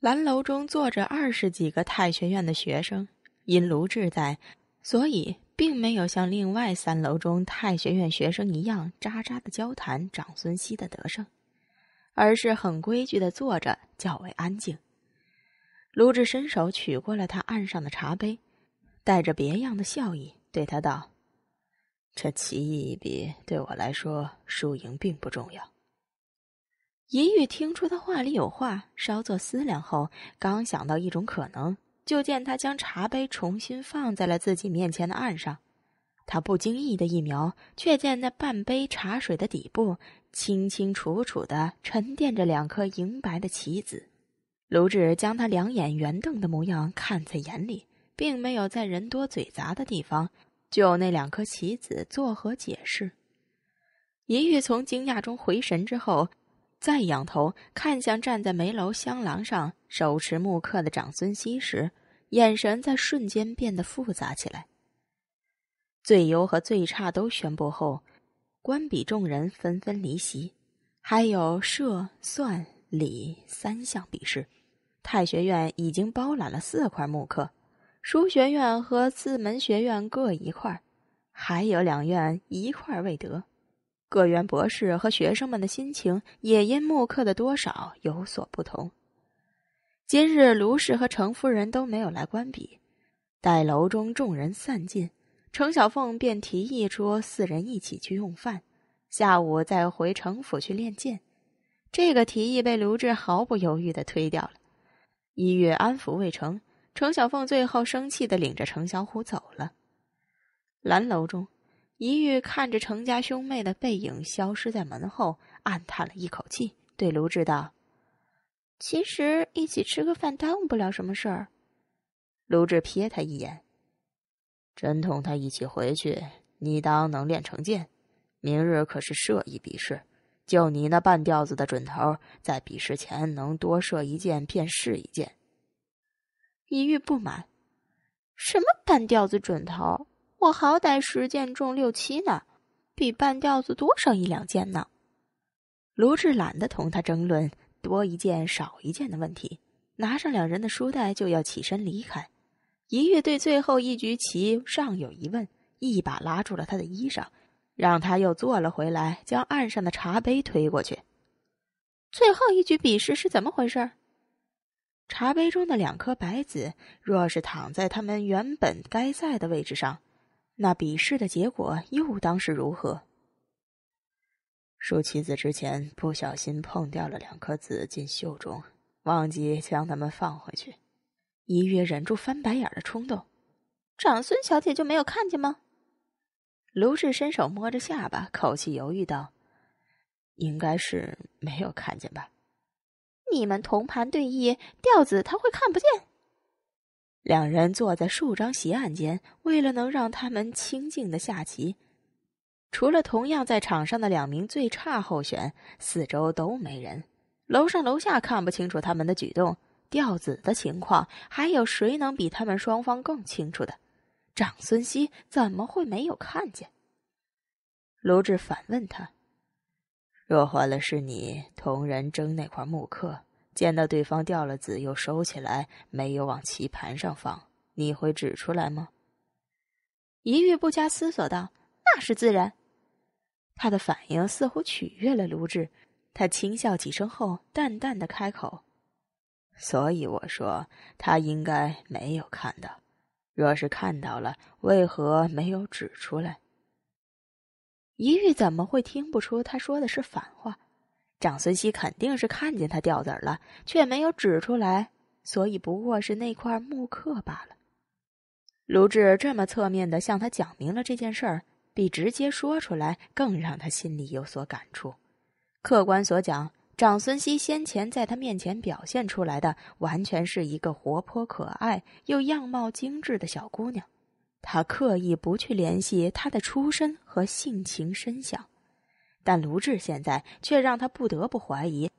蓝楼中坐着二十几个太学院的学生，因卢志在，所以并没有像另外三楼中太学院学生一样喳喳的交谈长孙熙的得胜，而是很规矩的坐着，较为安静。卢志伸手取过了他案上的茶杯，带着别样的笑意对他道：“这棋艺一比，对我来说，输赢并不重要。”银玉听出他话里有话，稍作思量后，刚想到一种可能，就见他将茶杯重新放在了自己面前的案上。他不经意的一瞄，却见那半杯茶水的底部，清清楚楚地沉淀着两颗银白的棋子。卢志将他两眼圆瞪的模样看在眼里，并没有在人多嘴杂的地方就那两颗棋子作何解释。银玉从惊讶中回神之后。再仰头看向站在梅楼香廊上手持木刻的长孙熙时，眼神在瞬间变得复杂起来。最优和最差都宣布后，官比众人纷纷离席。还有设算理三项比试，太学院已经包揽了四块木刻，书学院和四门学院各一块，还有两院一块未得。各院博士和学生们的心情也因慕课的多少有所不同。今日卢氏和程夫人都没有来观笔，待楼中众人散尽，程小凤便提议说四人一起去用饭，下午再回城府去练剑。这个提议被卢志毫不犹豫的推掉了。一月安抚未成，程小凤最后生气的领着程小虎走了。蓝楼中。一玉看着程家兄妹的背影消失在门后，暗叹了一口气，对卢志道：“其实一起吃个饭耽误不了什么事儿。”卢志瞥他一眼：“真同他一起回去，你当能练成剑？明日可是射一比试，就你那半吊子的准头，在比试前能多射一箭便是一箭。”一玉不满：“什么半吊子准头？”我好歹十件中六七呢，比半吊子多上一两件呢。卢志懒得同他争论多一件少一件的问题，拿上两人的书袋就要起身离开。一月对最后一局棋尚有疑问，一把拉住了他的衣裳，让他又坐了回来，将案上的茶杯推过去。最后一局比试是怎么回事？茶杯中的两颗白子，若是躺在他们原本该在的位置上。那比试的结果又当是如何？数棋子之前不小心碰掉了两颗子进袖中，忘记将它们放回去。一月忍住翻白眼的冲动，长孙小姐就没有看见吗？卢智伸手摸着下巴，口气犹豫道：“应该是没有看见吧？你们同盘对弈调子，他会看不见。”两人坐在数张席案间，为了能让他们清静的下棋，除了同样在场上的两名最差候选，四周都没人。楼上楼下看不清楚他们的举动、调子的情况，还有谁能比他们双方更清楚的？长孙熙怎么会没有看见？卢志反问他：“若换了是你，同人争那块木刻？”见到对方掉了子又收起来，没有往棋盘上放，你会指出来吗？一玉不加思索道：“那是自然。”他的反应似乎取悦了卢志，他轻笑几声后，淡淡的开口：“所以我说他应该没有看到，若是看到了，为何没有指出来？”一玉怎么会听不出他说的是反话？长孙熙肯定是看见他掉子儿了，却没有指出来，所以不过是那块木刻罢了。卢志这么侧面地向他讲明了这件事儿，比直接说出来更让他心里有所感触。客观所讲，长孙熙先前在他面前表现出来的，完全是一个活泼可爱又样貌精致的小姑娘。他刻意不去联系她的出身和性情身相。但卢志现在却让他不得不怀疑，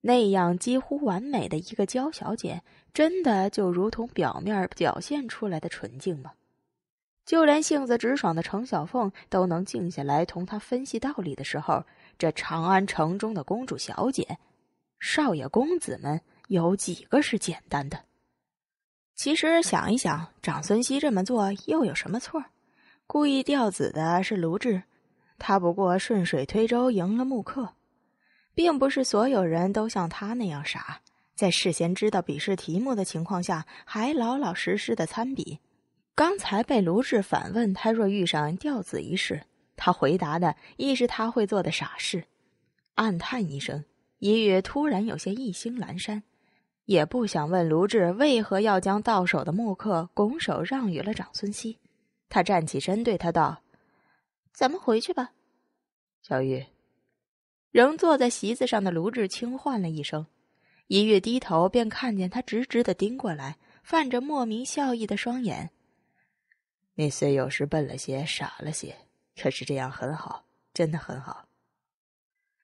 那样几乎完美的一个娇小姐，真的就如同表面表现出来的纯净吗？就连性子直爽的程小凤都能静下来同他分析道理的时候，这长安城中的公主、小姐、少爷、公子们，有几个是简单的？其实想一想，长孙熙这么做又有什么错？故意调子的是卢志。他不过顺水推舟赢了木克，并不是所有人都像他那样傻，在事先知道笔试题目的情况下还老老实实的参比。刚才被卢志反问他若遇上吊子一事，他回答的亦是他会做的傻事。暗叹一声，一月突然有些意兴阑珊，也不想问卢志为何要将到手的木刻拱手让与了长孙熙。他站起身，对他道。咱们回去吧，小玉。仍坐在席子上的卢志清唤了一声，一跃低头便看见他直直的盯过来，泛着莫名笑意的双眼。你虽有时笨了些、傻了些，可是这样很好，真的很好。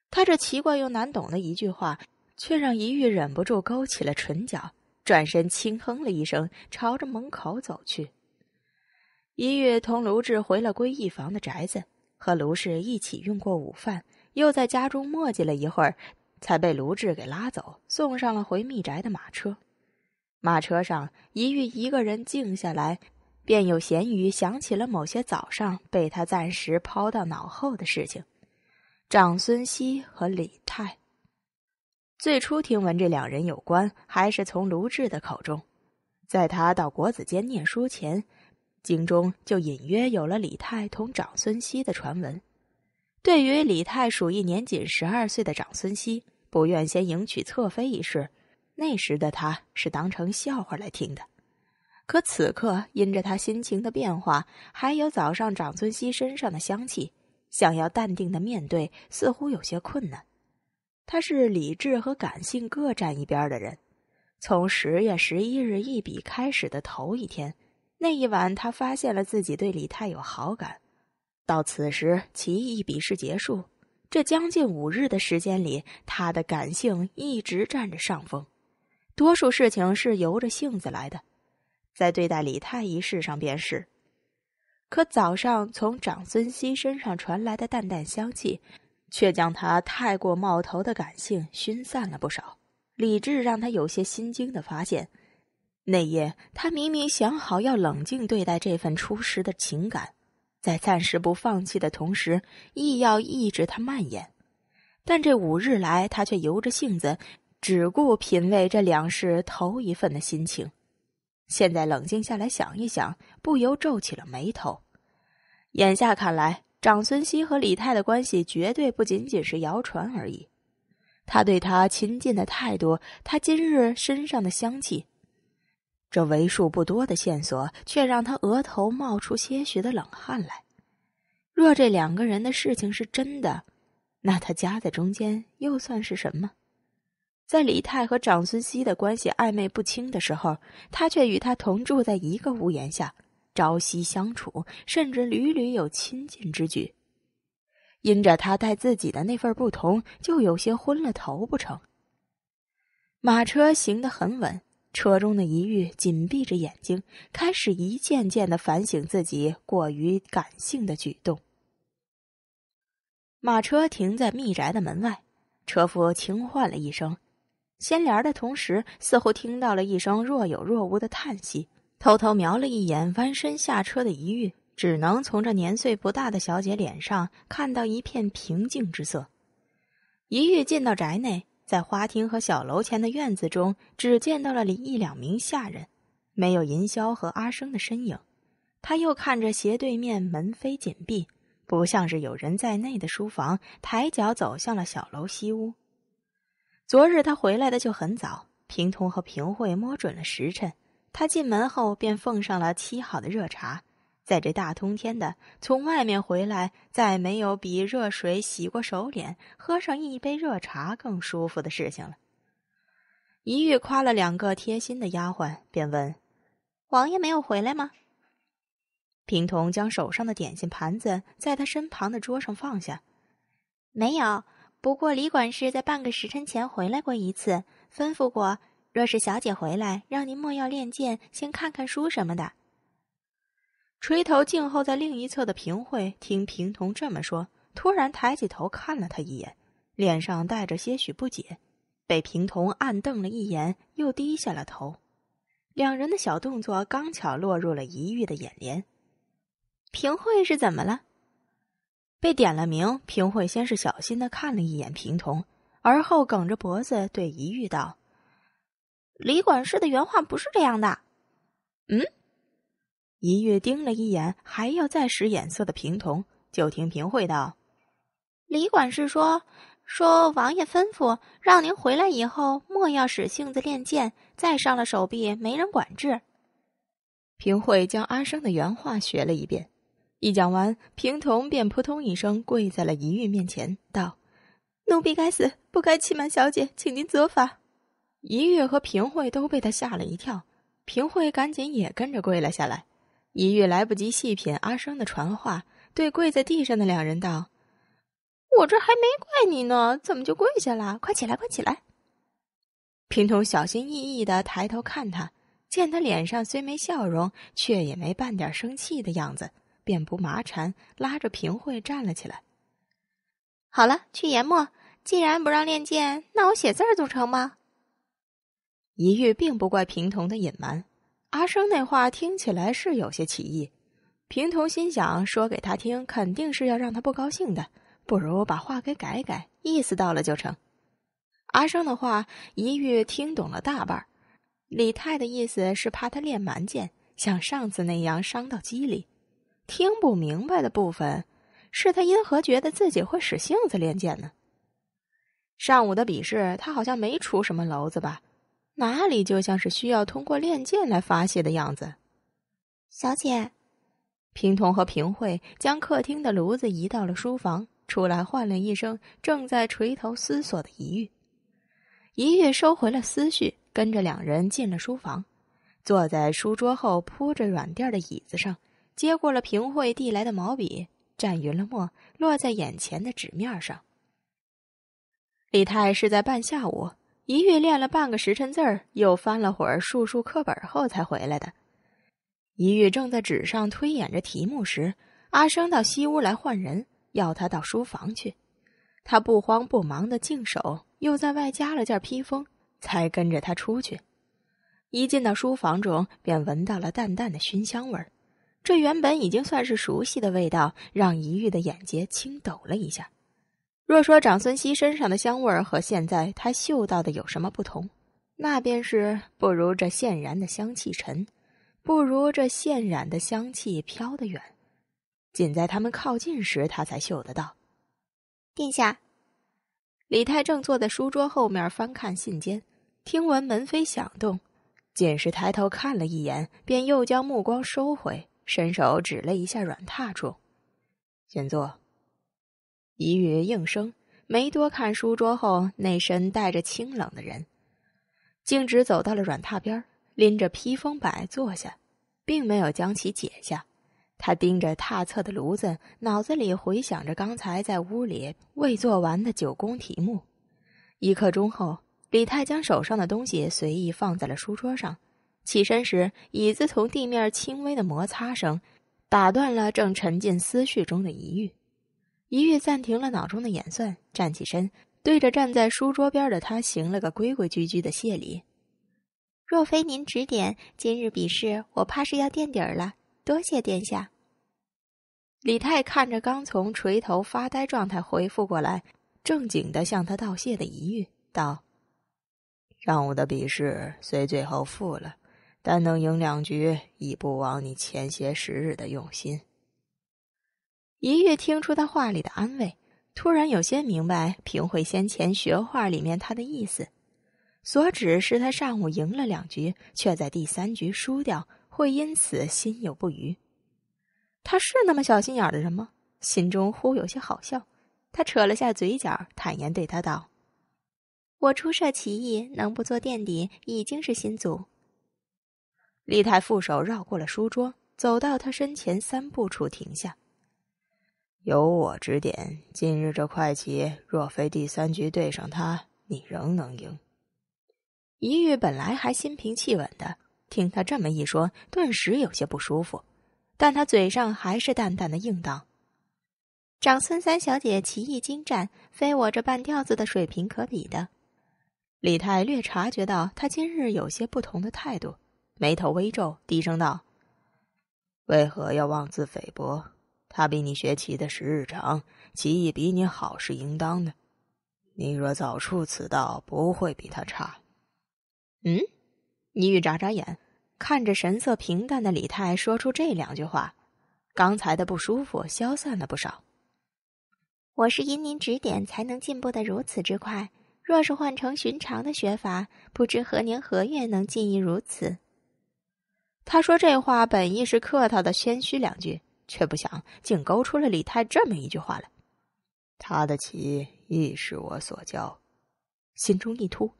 他这奇怪又难懂的一句话，却让一玉忍不住勾起了唇角，转身轻哼了一声，朝着门口走去。一玉同卢志回了归义坊的宅子，和卢氏一起用过午饭，又在家中磨叽了一会儿，才被卢志给拉走，送上了回密宅的马车。马车上，一玉一个人静下来，便有闲余想起了某些早上被他暂时抛到脑后的事情：长孙熙和李泰。最初听闻这两人有关，还是从卢志的口中，在他到国子监念书前。京中就隐约有了李泰同长孙熙的传闻。对于李泰属于年仅十二岁的长孙熙不愿先迎娶侧妃一事，那时的他是当成笑话来听的。可此刻，因着他心情的变化，还有早上长孙熙身上的香气，想要淡定的面对，似乎有些困难。他是理智和感性各站一边的人。从十月十一日一笔开始的头一天。那一晚，他发现了自己对李泰有好感。到此时，奇异比试结束，这将近五日的时间里，他的感性一直占着上风，多数事情是由着性子来的，在对待李泰一事上便是。可早上从长孙熙身上传来的淡淡香气，却将他太过冒头的感性熏散了不少，理智让他有些心惊的发现。那夜，他明明想好要冷静对待这份初时的情感，在暂时不放弃的同时，亦要抑制它蔓延。但这五日来，他却由着性子，只顾品味这两世头一份的心情。现在冷静下来想一想，不由皱起了眉头。眼下看来，长孙熙和李泰的关系绝对不仅仅是谣传而已。他对他亲近的态度，他今日身上的香气。这为数不多的线索，却让他额头冒出些许的冷汗来。若这两个人的事情是真的，那他夹在中间又算是什么？在李泰和长孙熙的关系暧昧不清的时候，他却与他同住在一个屋檐下，朝夕相处，甚至屡屡有亲近之举。因着他带自己的那份不同，就有些昏了头不成？马车行得很稳。车中的一玉紧闭着眼睛，开始一件件的反省自己过于感性的举动。马车停在密宅的门外，车夫轻唤了一声，掀帘的同时，似乎听到了一声若有若无的叹息。偷偷瞄了一眼，弯身下车的一玉，只能从这年岁不大的小姐脸上看到一片平静之色。一玉进到宅内。在花厅和小楼前的院子中，只见到了一两名下人，没有银霄和阿生的身影。他又看着斜对面门扉紧闭，不像是有人在内的书房，抬脚走向了小楼西屋。昨日他回来的就很早，平通和平惠摸准了时辰，他进门后便奉上了沏好的热茶。在这大冬天的，从外面回来，再没有比热水洗过手脸、喝上一杯热茶更舒服的事情了。一遇夸了两个贴心的丫鬟，便问：“王爷没有回来吗？”平童将手上的点心盘子在他身旁的桌上放下，没有。不过李管事在半个时辰前回来过一次，吩咐过，若是小姐回来，让您莫要练剑，先看看书什么的。垂头静候在另一侧的平慧听平童这么说，突然抬起头看了他一眼，脸上带着些许不解，被平童暗瞪了一眼，又低下了头。两人的小动作刚巧落入了怡玉的眼帘。平惠是怎么了？被点了名，平惠先是小心的看了一眼平童，而后梗着脖子对怡玉道：“李管事的原话不是这样的。”嗯。一玉盯了一眼，还要再使眼色的平童，就听平慧道：“李管事说，说王爷吩咐让您回来以后，莫要使性子练剑，再伤了手臂，没人管制。”平慧将阿生的原话学了一遍。一讲完，平童便扑通一声跪在了一玉面前，道：“奴婢该死，不该欺瞒小姐，请您责罚。”一玉和平慧都被他吓了一跳，平慧赶紧也跟着跪了下来。一玉来不及细品阿生的传话，对跪在地上的两人道：“我这还没怪你呢，怎么就跪下了？快起来，快起来！”平童小心翼翼的抬头看他，见他脸上虽没笑容，却也没半点生气的样子，便不麻缠，拉着平惠站了起来。好了，去研墨。既然不让练剑，那我写字儿总成吗？一玉并不怪平童的隐瞒。阿生那话听起来是有些歧义，平头心想说给他听，肯定是要让他不高兴的，不如把话给改改，意思到了就成。阿生的话一玉听懂了大半儿，李泰的意思是怕他练蛮剑像上次那样伤到肌理。听不明白的部分是他因何觉得自己会使性子练剑呢？上午的比试他好像没出什么娄子吧？哪里就像是需要通过练剑来发泄的样子，小姐。平童和平惠将客厅的炉子移到了书房，出来唤了一声正在垂头思索的一玉。一玉收回了思绪，跟着两人进了书房，坐在书桌后铺着软垫的椅子上，接过了平惠递来的毛笔，蘸匀了墨，落在眼前的纸面上。李太是在半下午。一玉练了半个时辰字儿，又翻了会儿数数课本后才回来的。一玉正在纸上推演着题目时，阿生到西屋来换人，要他到书房去。他不慌不忙的净手，又在外加了件披风，才跟着他出去。一进到书房中，便闻到了淡淡的熏香味儿。这原本已经算是熟悉的味道，让一玉的眼睛轻抖了一下。若说长孙熙身上的香味儿和现在他嗅到的有什么不同，那便是不如这现然的香气沉，不如这现染的香气飘得远。仅在他们靠近时，他才嗅得到。殿下，李泰正坐在书桌后面翻看信笺，听闻门扉响动，仅是抬头看了一眼，便又将目光收回，伸手指了一下软榻处：“先坐。”一语应声，没多看书桌后那身带着清冷的人，径直走到了软榻边，拎着披风摆坐下，并没有将其解下。他盯着榻侧的炉子，脑子里回想着刚才在屋里未做完的九宫题目。一刻钟后，李泰将手上的东西随意放在了书桌上，起身时椅子从地面轻微的摩擦声打断了正沉浸思绪中的疑玉。一玉暂停了脑中的演算，站起身，对着站在书桌边的他行了个规规矩矩的谢礼。若非您指点，今日比试我怕是要垫底儿了。多谢殿下。李泰看着刚从垂头发呆状态回复过来、正经的向他道谢的一玉，道：“让我的比试虽最后负了，但能赢两局，已不枉你前些时日的用心。”一月听出他话里的安慰，突然有些明白平惠先前学画里面他的意思，所指是他上午赢了两局，却在第三局输掉，会因此心有不愉。他是那么小心眼的人吗？心中忽有些好笑。他扯了下嘴角，坦言对他道：“我初涉棋艺，能不做垫底已经是心足。”李太负手绕过了书桌，走到他身前三步处停下。有我指点，今日这快棋若非第三局对上他，你仍能赢。一玉本来还心平气稳的，听他这么一说，顿时有些不舒服，但他嘴上还是淡淡的应道：“长孙三小姐棋艺精湛，非我这半吊子的水平可比的。”李泰略察觉到他今日有些不同的态度，眉头微皱，低声道：“为何要妄自菲薄？”他比你学棋的时日长，棋艺比你好是应当的。你若早出此道，不会比他差。嗯，倪玉眨眨眼，看着神色平淡的李泰，说出这两句话，刚才的不舒服消散了不少。我是因您指点，才能进步的如此之快。若是换成寻常的学法，不知何年何月能进益如此。他说这话，本意是客套的谦虚两句。却不想，竟勾出了李泰这么一句话来。他的棋亦是我所教。心中一突，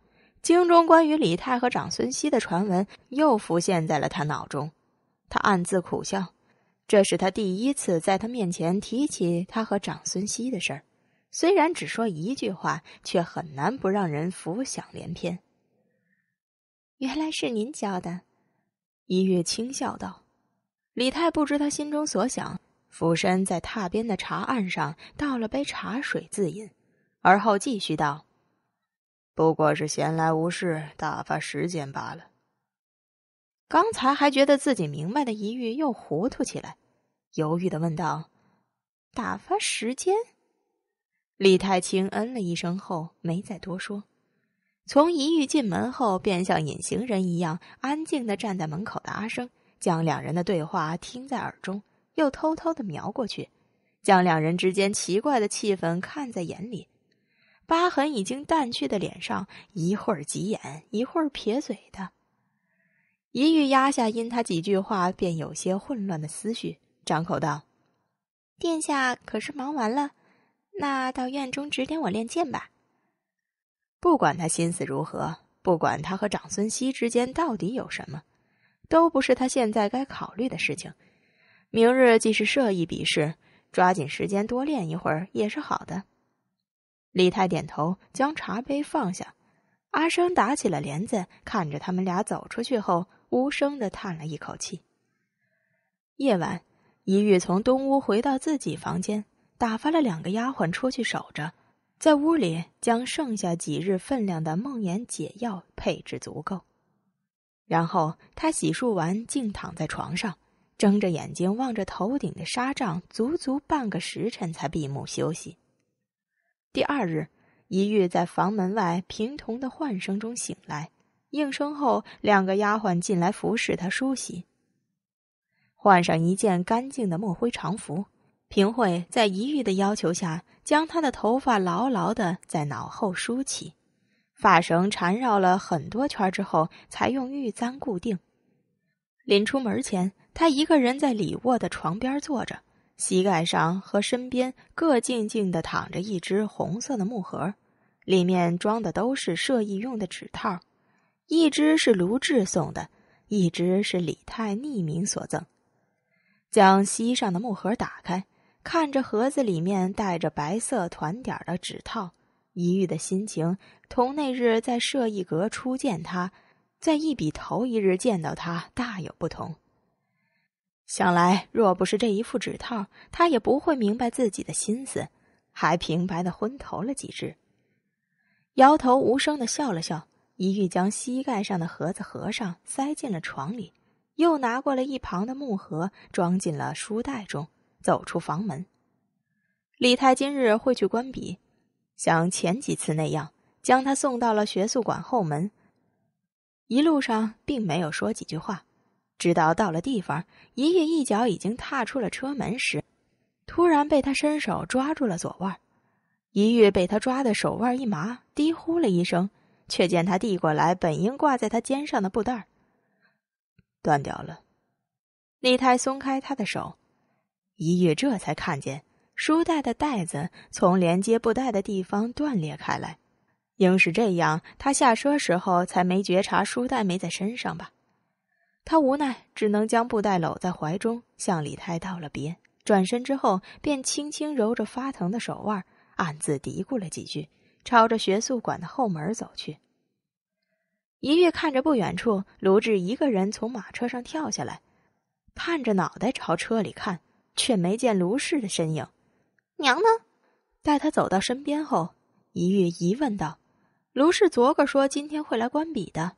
京中关于李泰和长孙熙的传闻又浮现在了他脑中。他暗自苦笑，这是他第一次在他面前提起他和长孙熙的事儿。虽然只说一句话，却很难不让人浮想联翩。原来是您教的，一月轻笑道。李太不知他心中所想，俯身在榻边的茶案上倒了杯茶水自饮，而后继续道：“不过是闲来无事，打发时间罢了。”刚才还觉得自己明白的，一玉又糊涂起来，犹豫的问道：“打发时间？”李太轻嗯了一声后，没再多说。从一玉进门后，便像隐形人一样安静的站在门口的阿生。将两人的对话听在耳中，又偷偷的瞄过去，将两人之间奇怪的气氛看在眼里。疤痕已经淡去的脸上，一会儿急眼，一会儿撇嘴的。一玉压下因他几句话便有些混乱的思绪，张口道：“殿下可是忙完了？那到院中指点我练剑吧。”不管他心思如何，不管他和长孙熙之间到底有什么。都不是他现在该考虑的事情。明日既是射艺比试，抓紧时间多练一会儿也是好的。李太点头，将茶杯放下。阿生打起了帘子，看着他们俩走出去后，无声的叹了一口气。夜晚，一玉从东屋回到自己房间，打发了两个丫鬟出去守着，在屋里将剩下几日分量的梦魇解药配置足够。然后他洗漱完，静躺在床上，睁着眼睛望着头顶的纱帐，足足半个时辰才闭目休息。第二日，一玉在房门外平童的唤声中醒来，应声后，两个丫鬟进来服侍他梳洗。换上一件干净的墨灰长服，平惠在一玉的要求下，将他的头发牢牢的在脑后梳起。发绳缠绕了很多圈之后，才用玉簪固定。临出门前，他一个人在里卧的床边坐着，膝盖上和身边各静静的躺着一只红色的木盒，里面装的都是射艺用的纸套，一只是卢志送的，一只是李太匿名所赠。将膝上的木盒打开，看着盒子里面带着白色团点的纸套。一玉的心情同那日在设艺阁初见他，在一笔头一日见到他大有不同。想来若不是这一副指套，他也不会明白自己的心思，还平白的昏头了几只。摇头无声的笑了笑，一玉将膝盖上的盒子合上，塞进了床里，又拿过了一旁的木盒，装进了书袋中，走出房门。李太今日会去关笔。像前几次那样，将他送到了学宿馆后门。一路上并没有说几句话，直到到了地方，一玉一脚已经踏出了车门时，突然被他伸手抓住了左腕。一玉被他抓的手腕一麻，低呼了一声，却见他递过来本应挂在他肩上的布袋儿，断掉了。李太松开他的手，一玉这才看见。书袋的袋子从连接布袋的地方断裂开来，应是这样，他下车时候才没觉察书袋没在身上吧？他无奈，只能将布袋搂在怀中，向李太道了别，转身之后，便轻轻揉着发疼的手腕，暗自嘀咕了几句，朝着学宿管的后门走去。一月看着不远处，卢志一个人从马车上跳下来，探着脑袋朝车里看，却没见卢氏的身影。娘呢？待他走到身边后，一玉疑问道：“卢氏昨个说今天会来关笔的。”